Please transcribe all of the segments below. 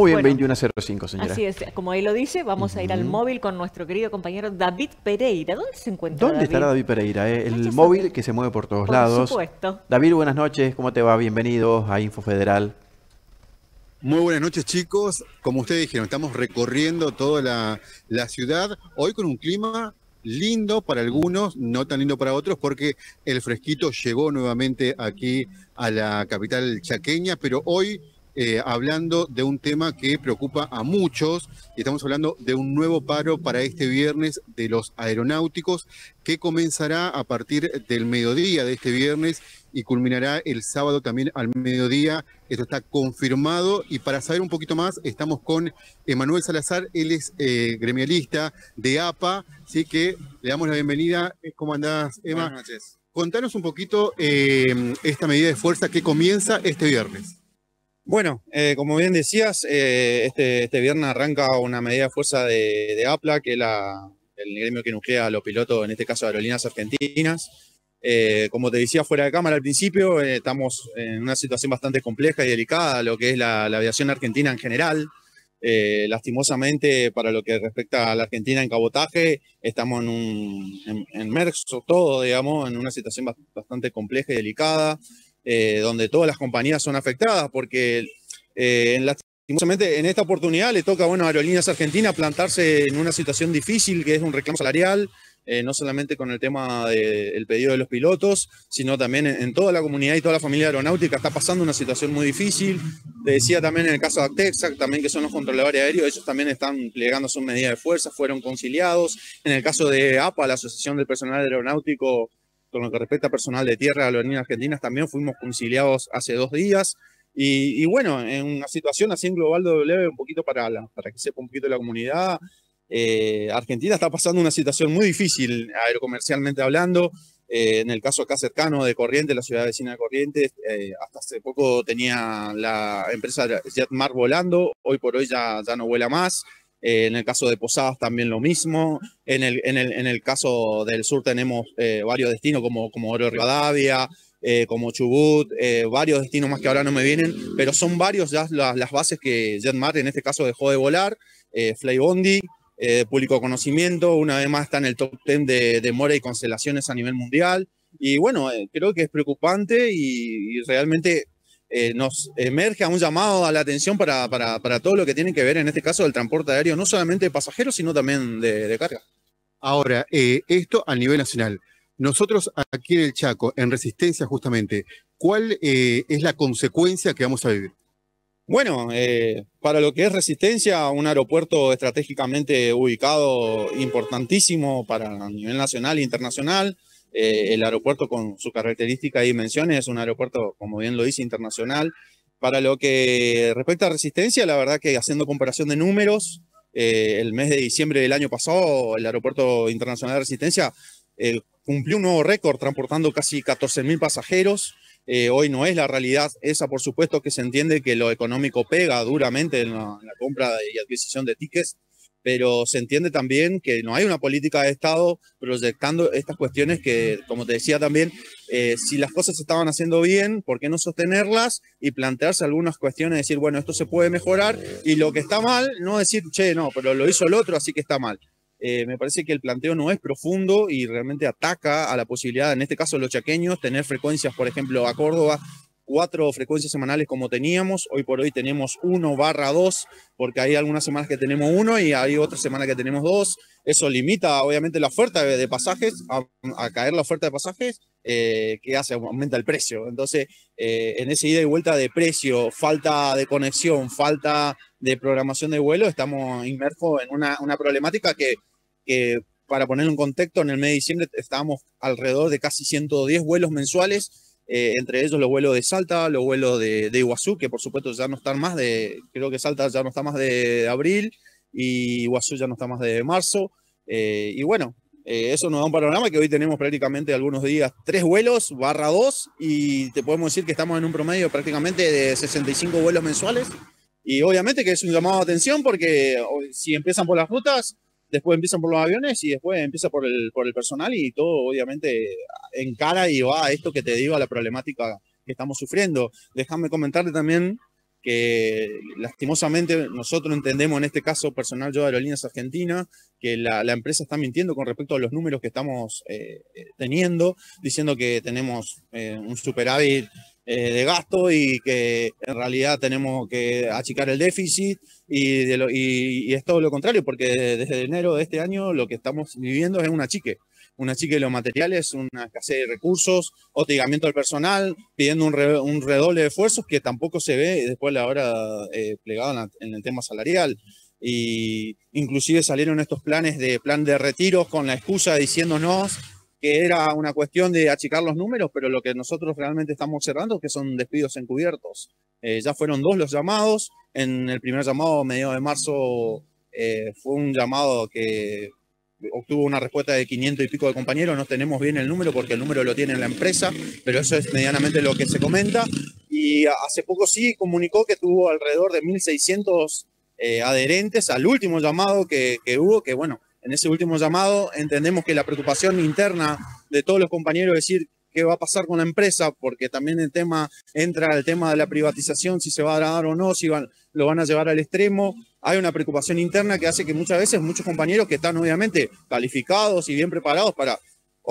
Muy bien, 21.05, señora. Así es, como él lo dice, vamos a ir al móvil con nuestro querido compañero David Pereira. ¿Dónde se encuentra? ¿Dónde estará David Pereira? Eh, el móvil que se mueve por todos lados. Por supuesto. David, buenas noches, ¿cómo te va? Bienvenidos a Info Federal. Muy buenas noches chicos, como ustedes dijeron, estamos recorriendo toda la, la ciudad, hoy con un clima lindo para algunos, no tan lindo para otros, porque el fresquito llegó nuevamente aquí a la capital chaqueña, pero hoy eh, hablando de un tema que preocupa a muchos. estamos hablando de un nuevo paro para este viernes de los aeronáuticos que comenzará a partir del mediodía de este viernes y culminará el sábado también al mediodía. Esto está confirmado y para saber un poquito más estamos con Emanuel Salazar, él es eh, gremialista de APA, así que le damos la bienvenida. ¿Cómo andás, Emma? Buenas noches. Contanos un poquito eh, esta medida de fuerza que comienza este viernes. Bueno, eh, como bien decías, eh, este, este, viernes arranca una medida de fuerza de, APLA, que es el gremio que nuclea a los pilotos, en este caso Aerolíneas Argentinas. Eh, como te decía fuera de cámara al principio, estamos en una situación bastante compleja y delicada, lo que es la, aviación argentina en general. lastimosamente, para lo que respecta a la Argentina en cabotaje, estamos en un en, todo, digamos, en una situación bastante compleja y delicada. Eh, donde todas las compañías son afectadas, porque eh, en esta oportunidad le toca bueno, a Aerolíneas Argentinas plantarse en una situación difícil que es un reclamo salarial, eh, no solamente con el tema del pedido de los pilotos, sino también en, toda la comunidad y toda la familia aeronáutica está pasando una situación muy difícil. Te decía también en el caso de Actexac, también que son los controladores aéreos, ellos también están plegando sus medidas de fuerza, fueron conciliados. En el caso de APA, la Asociación del Personal Aeronáutico, con lo que respecta a personal de tierra a la Argentina Argentinas, también fuimos conciliados hace dos días. Y, bueno, en una situación así en global doble un poquito para, para que sepa un poquito la comunidad, eh, Argentina está pasando una situación muy difícil aerocomercialmente hablando. Eh, en el caso acá cercano de Corrientes, la ciudad vecina de Corrientes, eh, hasta hace poco tenía la empresa JetMar volando, hoy por hoy ya, ya no vuela más. Eh, en el caso de Posadas también lo mismo, en el, caso del sur tenemos eh, varios destinos como, como Oro Rivadavia, eh, como Chubut, varios destinos más que ahora no me vienen, pero son varios ya las, las bases que Jetmart en este caso dejó de volar, Flybondi, Público Conocimiento, una vez más está en el top 10 de, Mora y Constelaciones a nivel mundial, y bueno, creo que es preocupante y realmente eh, nos emerge un llamado a la atención para, todo lo que tiene que ver, en este caso, del transporte aéreo, no solamente de pasajeros, sino también de, carga. Ahora, eh, esto a nivel nacional. Nosotros aquí en el Chaco, en Resistencia justamente, ¿cuál eh, es la consecuencia que vamos a vivir? Bueno, para lo que es Resistencia, un aeropuerto estratégicamente ubicado importantísimo para a nivel nacional e internacional, eh, el aeropuerto con su característica y dimensiones es un aeropuerto, como bien lo dice, internacional. Para lo que respecta a resistencia, la verdad que haciendo comparación de números, eh, el mes de diciembre del año pasado, el aeropuerto internacional de resistencia eh, cumplió un nuevo récord transportando casi 14.000 pasajeros. hoy no es la realidad esa, por supuesto que se entiende que lo económico pega duramente en la, en la compra y adquisición de tickets, pero se entiende también que no hay una política de Estado proyectando estas cuestiones que, como te decía también, eh, si las cosas se estaban haciendo bien, ¿por qué no sostenerlas y plantearse algunas cuestiones, decir, bueno, esto se puede mejorar y lo que está mal, no decir, che, no, pero lo hizo el otro, así que está mal. Eh, me parece que el planteo no es profundo y realmente ataca a la posibilidad, en este caso los chaqueños, tener frecuencias, por ejemplo, a Córdoba cuatro frecuencias semanales como teníamos. Hoy por hoy tenemos uno barra dos, porque hay algunas semanas que tenemos uno y hay otras semanas que tenemos dos. Eso limita, obviamente, la oferta de, pasajes, a, caer la oferta de pasajes, eh, que hace, aumenta el precio. Entonces, eh, en ese ida y vuelta de precio, falta de conexión, falta de programación de vuelo, estamos inmersos en una, una problemática que, que, para ponerlo en contexto, en el mes de diciembre estábamos alrededor de casi 110 vuelos mensuales eh, entre ellos los vuelos de Salta, los vuelos de, de, Iguazú, que por supuesto ya no están más de, creo que Salta ya no está más de, abril y Iguazú ya no está más de marzo. Eh, y bueno, eh, eso nos da un panorama que hoy tenemos prácticamente algunos días tres vuelos, barra dos, y te podemos decir que estamos en un promedio prácticamente de 65 vuelos mensuales. Y obviamente que es un llamado de atención porque si empiezan por las rutas, después empiezan por los aviones y después empieza por el, por el personal y todo obviamente encara y va a esto que te digo, a la problemática que estamos sufriendo. Déjame comentarte también que lastimosamente nosotros entendemos en este caso personal yo de Aerolíneas Argentina, que la, empresa está mintiendo con respecto a los números que estamos eh, eh, teniendo, diciendo que tenemos eh, un superávit eh, de gasto y que en realidad tenemos que achicar el déficit y, es todo lo contrario, porque desde enero de este año lo que estamos viviendo es una achique, Una achique de los materiales, una escasez de recursos, hostigamiento al personal, pidiendo un, redoble de esfuerzos que tampoco se ve después de la hora eh, plegado en, el tema salarial y inclusive salieron estos planes de plan de retiros con la excusa diciéndonos que era una cuestión de achicar los números, pero lo que nosotros realmente estamos observando es que son despidos encubiertos. Eh, ya fueron dos los llamados. En el primer llamado, medio de marzo, eh, fue un llamado que obtuvo una respuesta de 500 y pico de compañeros. No tenemos bien el número porque el número lo tiene la empresa, pero eso es medianamente lo que se comenta. Y hace poco sí comunicó que tuvo alrededor de 1.600 eh, adherentes al último llamado que hubo, que bueno, en ese último llamado entendemos que la preocupación interna de todos los compañeros es decir qué va a pasar con la empresa, porque también el tema entra el tema de la privatización, si se va a dar o no, si van, lo van a llevar al extremo. Hay una preocupación interna que hace que muchas veces muchos compañeros que están obviamente calificados y bien preparados para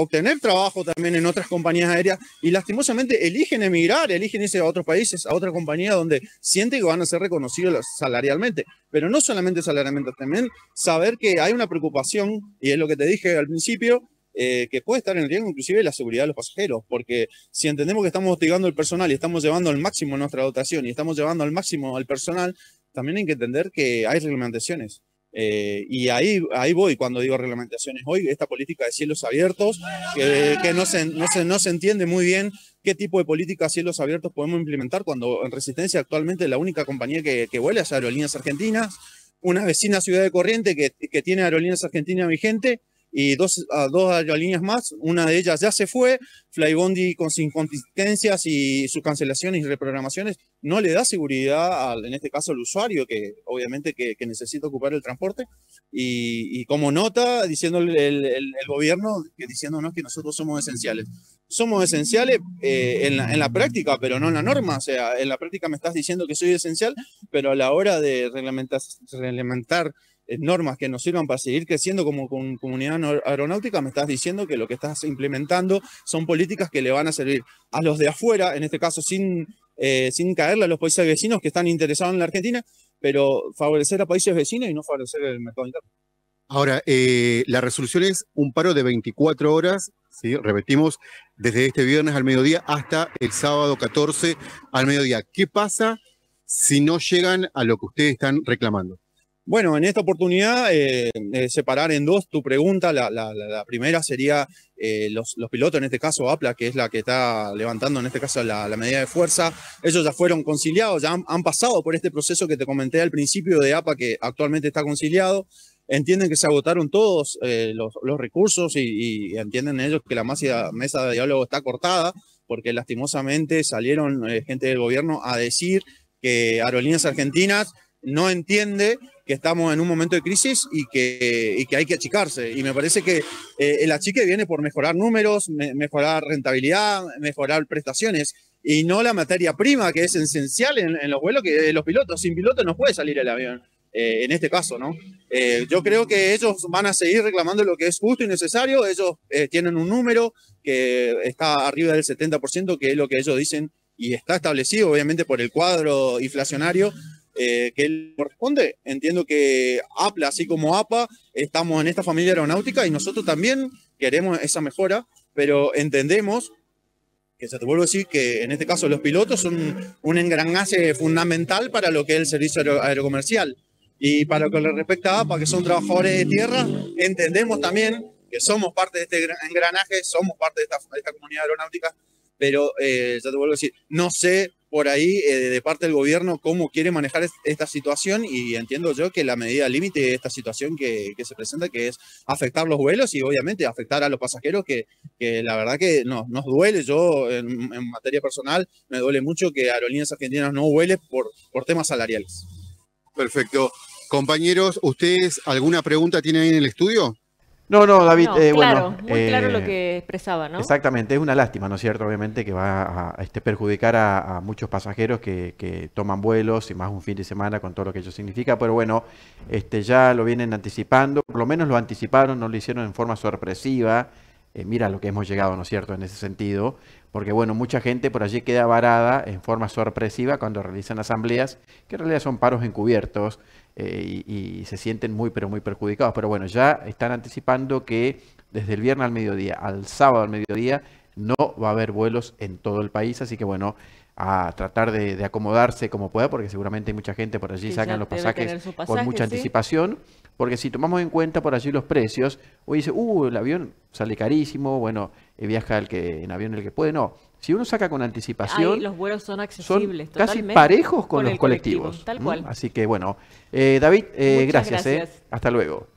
obtener trabajo también en otras compañías aéreas y lastimosamente eligen emigrar, eligen irse a otros países, a otra compañía donde sienten que van a ser reconocidos salarialmente. Pero no solamente salarialmente, también saber que hay una preocupación, y es lo que te dije al principio, eh, que puede estar en riesgo inclusive la seguridad de los pasajeros, porque si entendemos que estamos hostigando el personal y estamos llevando al máximo nuestra dotación y estamos llevando al máximo al personal, también hay que entender que hay reglamentaciones eh, y ahí, ahí voy cuando digo reglamentaciones hoy, esta política de cielos abiertos, que, no, se, no, se, entiende muy bien qué tipo de política de cielos abiertos podemos implementar cuando en Resistencia actualmente la única compañía que, vuela es Aerolíneas Argentinas, una vecina ciudad de Corriente que, que tiene Aerolíneas Argentinas vigente y dos, a dos aerolíneas más. Una de ellas ya se fue. Flybondi con sus inconsistencias y sus cancelaciones y reprogramaciones no le da seguridad, al, en este caso al usuario, que obviamente que, necesita ocupar el transporte. Y, como nota, diciéndole el, gobierno, que diciéndonos que nosotros somos esenciales. Somos esenciales eh, en, la, en, la, práctica, pero no en la norma. O sea, en la práctica me estás diciendo que soy esencial, pero a la hora de reglamentar, reglamentar eh, normas que nos sirvan para seguir creciendo como comunidad aeronáutica, me estás diciendo que lo que estás implementando son políticas que le van a servir a los de afuera, en este caso sin, eh, sin caerle a los países vecinos que están interesados en la Argentina, pero favorecer a países vecinos y no favorecer el mercado interno. Ahora, eh, la resolución es un paro de 24 horas, repetimos, desde este viernes al mediodía hasta el sábado 14 al mediodía. ¿Qué pasa si no llegan a lo que ustedes están reclamando? Bueno, en esta oportunidad, eh, eh, separar en dos tu pregunta. La, primera sería eh, los, pilotos, en este caso APLA, que es la que está levantando en este caso la, medida de fuerza. Ellos ya fueron conciliados, ya han, pasado por este proceso que te comenté al principio de APA, que actualmente está conciliado. Entienden que se agotaron todos los, recursos y, entienden ellos que la mesa de diálogo está cortada, porque lastimosamente salieron gente del gobierno a decir que Aerolíneas Argentinas no entiende que estamos en un momento de crisis y que, que hay que achicarse. Y me parece que eh, el achique viene por mejorar números, mejorar rentabilidad, mejorar prestaciones y no la materia prima que es esencial en, los vuelos que eh, los pilotos. Sin piloto no puede salir el avión. Eh, en este caso, ¿no? yo creo que ellos van a seguir reclamando lo que es justo y necesario. Ellos tienen un número que está arriba del 70%, que es lo que ellos dicen y está establecido, obviamente, por el cuadro inflacionario eh, que él corresponde. Entiendo que APLA, así como APA, estamos en esta familia aeronáutica y nosotros también queremos esa mejora, pero entendemos que se te vuelvo a decir que en este caso los pilotos son un engranaje fundamental para lo que es el servicio aerocomercial. Y para lo que le respecta a APA, que son trabajadores de tierra, entendemos también que somos parte de este engranaje, somos parte de esta, comunidad aeronáutica, pero eh, ya te vuelvo a decir, no sé por ahí eh, de parte del gobierno cómo quiere manejar esta situación y entiendo yo que la medida límite de esta situación que, se presenta, que es afectar los vuelos y obviamente afectar a los pasajeros, que, la verdad que no, nos duele, yo en, materia personal me duele mucho que Aerolíneas Argentinas no vuele por, por temas salariales. Perfecto. Compañeros, ¿ustedes alguna pregunta tienen ahí en el estudio? No, no, David, eh, claro, bueno. Muy eh, claro lo que expresaba, ¿no? Exactamente, es una lástima, ¿no es cierto? Obviamente que va a, este, perjudicar a, muchos pasajeros que, que, toman vuelos y más un fin de semana con todo lo que ello significa, pero bueno, este, ya lo vienen anticipando, por lo menos lo anticiparon, no lo hicieron en forma sorpresiva. Eh, mira lo que hemos llegado, ¿no es cierto?, en ese sentido, porque bueno, mucha gente por allí queda varada en forma sorpresiva cuando realizan asambleas, que en realidad son paros encubiertos eh, y, se sienten muy, pero muy perjudicados. Pero bueno, ya están anticipando que desde el viernes al mediodía, al sábado al mediodía, no va a haber vuelos en todo el país, así que bueno, a tratar de, acomodarse como pueda, porque seguramente hay mucha gente por allí, sacan los pasajes con mucha anticipación. Porque si tomamos en cuenta por allí los precios, hoy dice, uh, el avión sale carísimo, bueno, eh, viaja el que, en avión el que puede. No, si uno saca con anticipación... los vuelos son accesibles, casi parejos con, los colectivos. tal Así que bueno, eh, David, eh, eh, gracias. Hasta luego.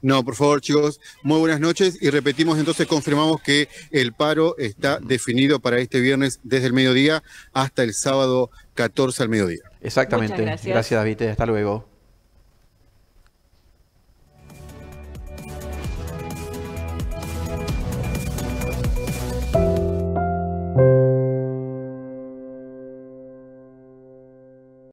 No, por favor, chicos, muy buenas noches y repetimos entonces, confirmamos que el paro está definido para este viernes desde el mediodía hasta el sábado 14 al mediodía. Exactamente. gracias, David. Eh, hasta luego.